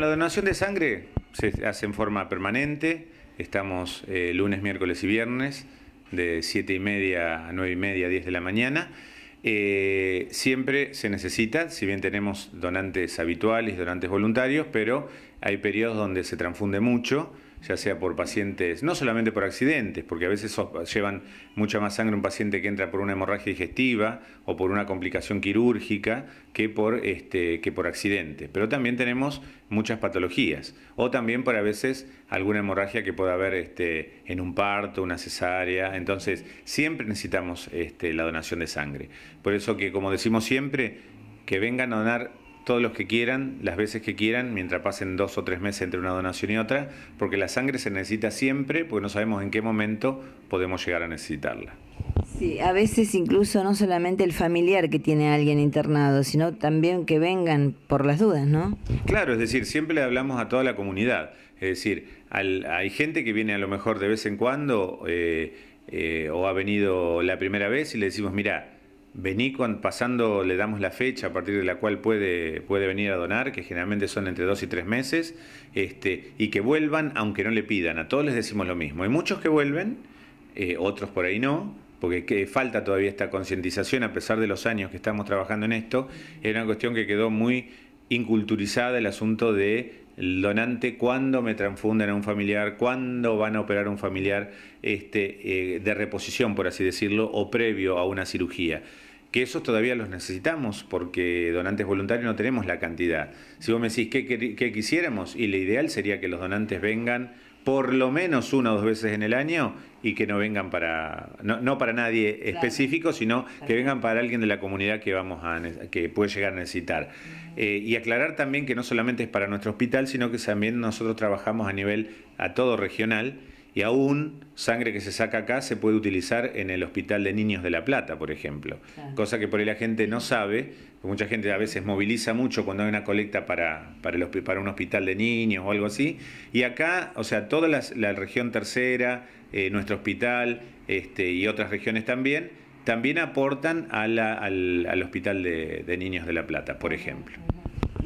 La donación de sangre se hace en forma permanente. Estamos eh, lunes, miércoles y viernes de 7 y media a 9 y media, 10 de la mañana. Eh, siempre se necesita, si bien tenemos donantes habituales, donantes voluntarios, pero hay periodos donde se transfunde mucho ya sea por pacientes, no solamente por accidentes, porque a veces llevan mucha más sangre un paciente que entra por una hemorragia digestiva o por una complicación quirúrgica que por, este, que por accidente. Pero también tenemos muchas patologías, o también por a veces alguna hemorragia que pueda haber este, en un parto, una cesárea. Entonces, siempre necesitamos este, la donación de sangre. Por eso que, como decimos siempre, que vengan a donar todos los que quieran, las veces que quieran, mientras pasen dos o tres meses entre una donación y otra, porque la sangre se necesita siempre, porque no sabemos en qué momento podemos llegar a necesitarla. Sí, a veces incluso no solamente el familiar que tiene a alguien internado, sino también que vengan por las dudas, ¿no? Claro, es decir, siempre le hablamos a toda la comunidad. Es decir, hay gente que viene a lo mejor de vez en cuando eh, eh, o ha venido la primera vez y le decimos, mira, Vení pasando, le damos la fecha a partir de la cual puede, puede venir a donar, que generalmente son entre dos y tres meses, este, y que vuelvan aunque no le pidan. A todos les decimos lo mismo. Hay muchos que vuelven, eh, otros por ahí no, porque falta todavía esta concientización a pesar de los años que estamos trabajando en esto. Era una cuestión que quedó muy inculturizada el asunto de el donante, cuándo me transfunden a un familiar, cuándo van a operar a un familiar este, eh, de reposición, por así decirlo, o previo a una cirugía. Que esos todavía los necesitamos porque donantes voluntarios no tenemos la cantidad. Si vos me decís qué quisiéramos, y lo ideal sería que los donantes vengan por lo menos una o dos veces en el año y que no vengan para, no, para nadie específico, sino que vengan para alguien de la comunidad que, vamos a, que puede llegar a necesitar. Eh, y aclarar también que no solamente es para nuestro hospital, sino que también nosotros trabajamos a nivel a todo regional y aún sangre que se saca acá se puede utilizar en el Hospital de Niños de La Plata, por ejemplo. Cosa que por ahí la gente no sabe, mucha gente a veces moviliza mucho cuando hay una colecta para, un hospital de niños o algo así. Y acá, o sea, toda la, región tercera, eh, nuestro hospital este, y otras regiones también, también aportan al, Hospital de Niños de La Plata, por ejemplo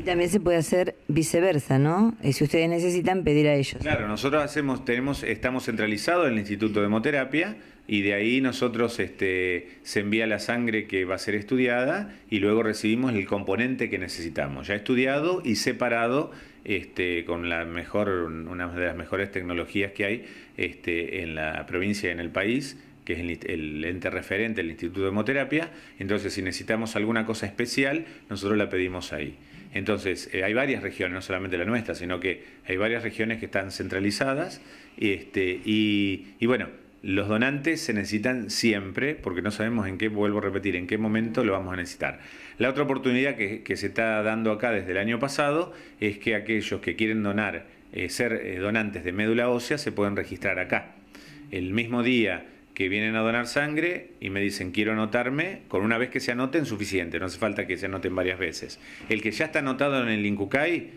también se puede hacer viceversa, ¿no? Y eh, si ustedes necesitan, pedir a ellos. Claro, nosotros hacemos, tenemos, estamos centralizados en el Instituto de Hemoterapia y de ahí nosotros este, se envía la sangre que va a ser estudiada y luego recibimos el componente que necesitamos, ya estudiado y separado este, con la mejor, una de las mejores tecnologías que hay este, en la provincia y en el país que es el, ente referente, el Instituto de Hemoterapia. Entonces, si necesitamos alguna cosa especial, nosotros la pedimos ahí. Entonces, eh, hay varias regiones, no solamente la nuestra, sino que hay varias regiones que están centralizadas. Este, y, bueno, los donantes se necesitan siempre, porque no sabemos en qué, vuelvo a repetir, en qué momento lo vamos a necesitar. La otra oportunidad que, se está dando acá desde el año pasado es que aquellos que quieren donar, eh, ser eh, donantes de médula ósea, se pueden registrar acá. El mismo día que vienen a donar sangre y me dicen quiero anotarme, con una vez que se anoten suficiente, no hace falta que se anoten varias veces. El que ya está anotado en el Incucay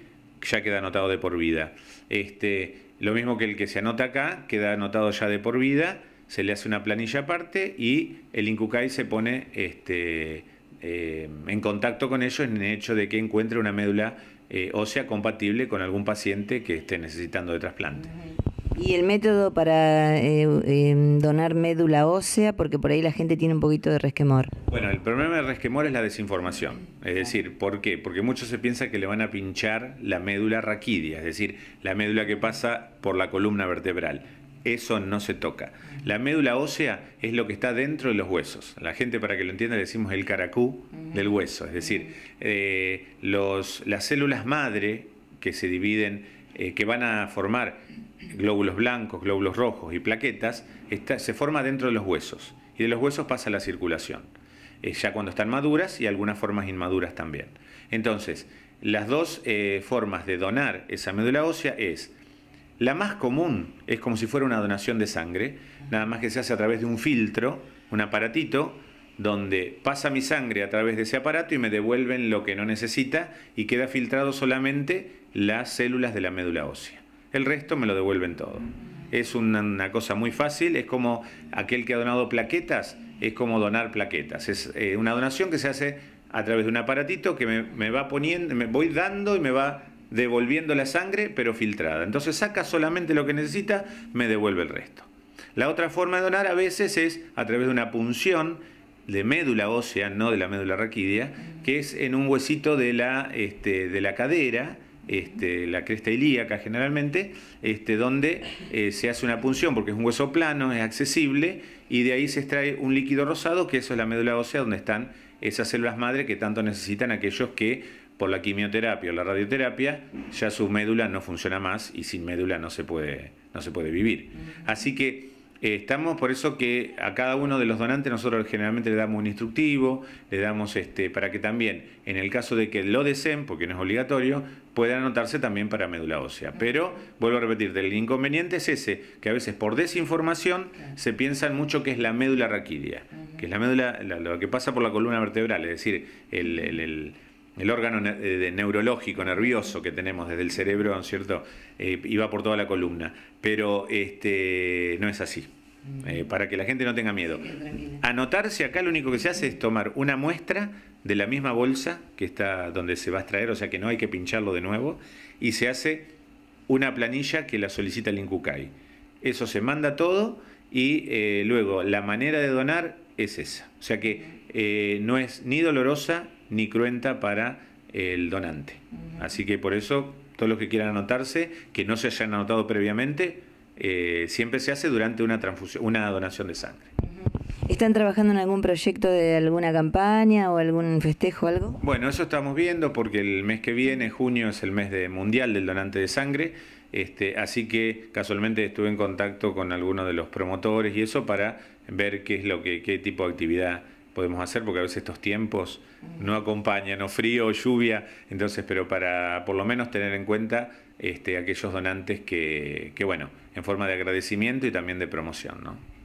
ya queda anotado de por vida. Este, lo mismo que el que se anota acá, queda anotado ya de por vida, se le hace una planilla aparte y el Incucay se pone este, eh, en contacto con ellos en el hecho de que encuentre una médula eh, ósea compatible con algún paciente que esté necesitando de trasplante. ¿Y el método para eh, em, donar médula ósea? Porque por ahí la gente tiene un poquito de resquemor. Bueno, el problema de resquemor es la desinformación. Es decir, ¿por qué? Porque muchos se piensa que le van a pinchar la médula raquídea, es decir, la médula que pasa por la columna vertebral. Eso no se toca. La médula ósea es lo que está dentro de los huesos. La gente, para que lo entienda, le decimos el caracú del hueso. Es decir, eh, los, las células madre que se dividen, eh, que van a formar glóbulos blancos, glóbulos rojos y plaquetas, se forma dentro de los huesos y de los huesos pasa la circulación, eh, ya cuando están maduras y algunas formas inmaduras también. Entonces, las dos eh, formas de donar esa médula ósea es, la más común es como si fuera una donación de sangre, nada más que se hace a través de un filtro, un aparatito, donde pasa mi sangre a través de ese aparato y me devuelven lo que no necesita y queda filtrado solamente las células de la médula ósea el resto me lo devuelven todo. Es una, cosa muy fácil, es como aquel que ha donado plaquetas, es como donar plaquetas. Es eh, una donación que se hace a través de un aparatito que me, va poniendo, me voy dando y me va devolviendo la sangre, pero filtrada. Entonces saca solamente lo que necesita, me devuelve el resto. La otra forma de donar a veces es a través de una punción de médula ósea, no de la médula raquídea, que es en un huesito de este, de la cadera, este, la cresta ilíaca generalmente, este, donde eh, se hace una punción porque es un hueso plano, es accesible y de ahí se extrae un líquido rosado que eso es la médula ósea donde están esas células madre que tanto necesitan aquellos que por la quimioterapia o la radioterapia ya su médula no funciona más y sin médula no se puede, no se puede vivir. Así que eh, estamos por eso que a cada uno de los donantes nosotros generalmente le damos un instructivo, le damos este, para que también, en el caso de que lo deseen, porque no es obligatorio, pueda anotarse también para médula ósea. Pero, vuelvo a repetir, el inconveniente es ese, que a veces por desinformación se piensan mucho que es la médula raquídea, que es la médula, lo que pasa por la columna vertebral, es decir, el el órgano eh, neurológico nervioso que tenemos desde el cerebro, ¿no es cierto? Eh, y iba por toda la columna, pero este, no es así. Eh, para que la gente no tenga miedo. Anotarse acá lo único que se hace es tomar una muestra de la misma bolsa que está donde se va a extraer, o sea que no hay que pincharlo de nuevo, y se hace una planilla que la solicita el INCUCAI. Eso se manda todo y luego la manera de donar es esa. O sea que no es ni dolorosa ni cruenta para el donante. Así que por eso, todos los que quieran anotarse, que no se hayan anotado previamente, eh, siempre se hace durante una, transfusión, una donación de sangre. ¿Están trabajando en algún proyecto de alguna campaña o algún festejo o algo? Bueno, eso estamos viendo porque el mes que viene, junio, es el mes de mundial del donante de sangre. Este, así que casualmente estuve en contacto con algunos de los promotores y eso para ver qué es lo que, qué tipo de actividad podemos hacer, porque a veces estos tiempos no acompañan, o frío, o lluvia, entonces, pero para por lo menos tener en cuenta este, aquellos donantes que, que, bueno, en forma de agradecimiento y también de promoción, ¿no?